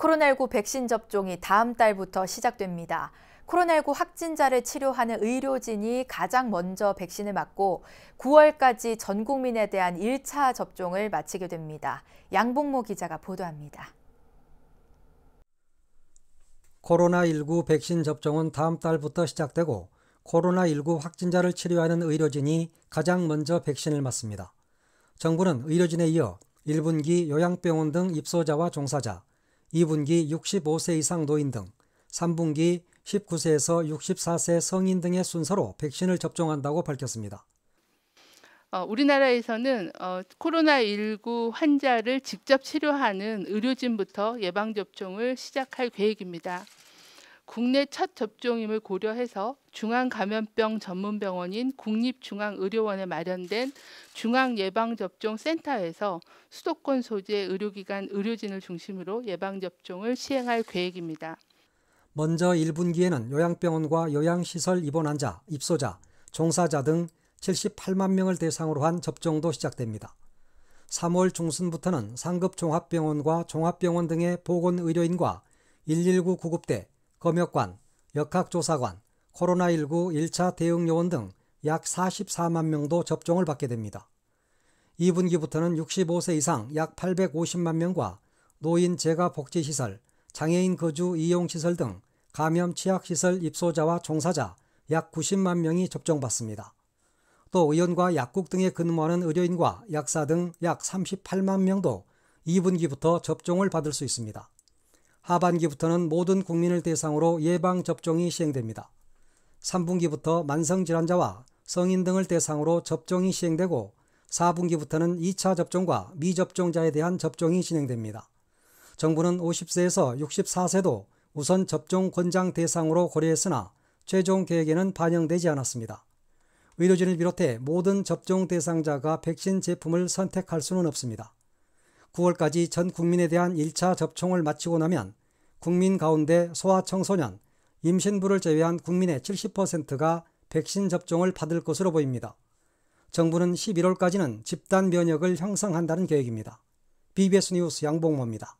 코로나19 백신 접종이 다음 달부터 시작됩니다. 코로나19 확진자를 치료하는 의료진이 가장 먼저 백신을 맞고 9월까지 전 국민에 대한 1차 접종을 마치게 됩니다. 양봉모 기자가 보도합니다. 코로나19 백신 접종은 다음 달부터 시작되고 코로나19 확진자를 치료하는 의료진이 가장 먼저 백신을 맞습니다. 정부는 의료진에 이어 1분기 요양병원 등 입소자와 종사자, 2분기 65세 이상 노인 등 3분기 19세에서 64세 성인 등의 순서로 백신을 접종한다고 밝혔습니다. 어, 우리나라에서는 어, 코로나19 환자를 직접 치료하는 의료진부터 예방접종을 시작할 계획입니다. 국내 첫 접종임을 고려해서 중앙감염병 전문병원인 국립중앙의료원에 마련된 중앙예방접종센터에서 수도권 소재 의료기관 의료진을 중심으로 예방접종을 시행할 계획입니다. 먼저 1분기에는 요양병원과 요양시설 입원 환자, 입소자, 종사자 등 78만 명을 대상으로 한 접종도 시작됩니다. 3월 중순부터는 상급 종합병원과 종합병원 등의 보건의료인과 119 구급대, 검역관, 역학조사관, 코로나19 1차 대응 요원 등 약 44만 명도 접종을 받게 됩니다. 2분기부터는 65세 이상 약 850만 명과 노인 재가 복지시설, 장애인 거주 이용시설 등 감염 취약시설 입소자와 종사자 약 90만 명이 접종받습니다. 또 의원과 약국 등에 근무하는 의료인과 약사 등 약 38만 명도 2분기부터 접종을 받을 수 있습니다. 하반기부터는 모든 국민을 대상으로 예방접종이 시행됩니다. 3분기부터 만성질환자와 성인 등을 대상으로 접종이 시행되고 4분기부터는 2차 접종과 미접종자에 대한 접종이 진행됩니다. 정부는 50세에서 64세도 우선 접종 권장 대상으로 고려했으나 최종 계획에는 반영되지 않았습니다. 의료진을 비롯해 모든 접종 대상자가 백신 제품을 선택할 수는 없습니다. 9월까지 전 국민에 대한 1차 접종을 마치고 나면 국민 가운데 소아청소년, 임신부를 제외한 국민의 70%가 백신 접종을 받을 것으로 보입니다. 정부는 11월까지는 집단 면역을 형성한다는 계획입니다. BBS 뉴스 양봉모입니다.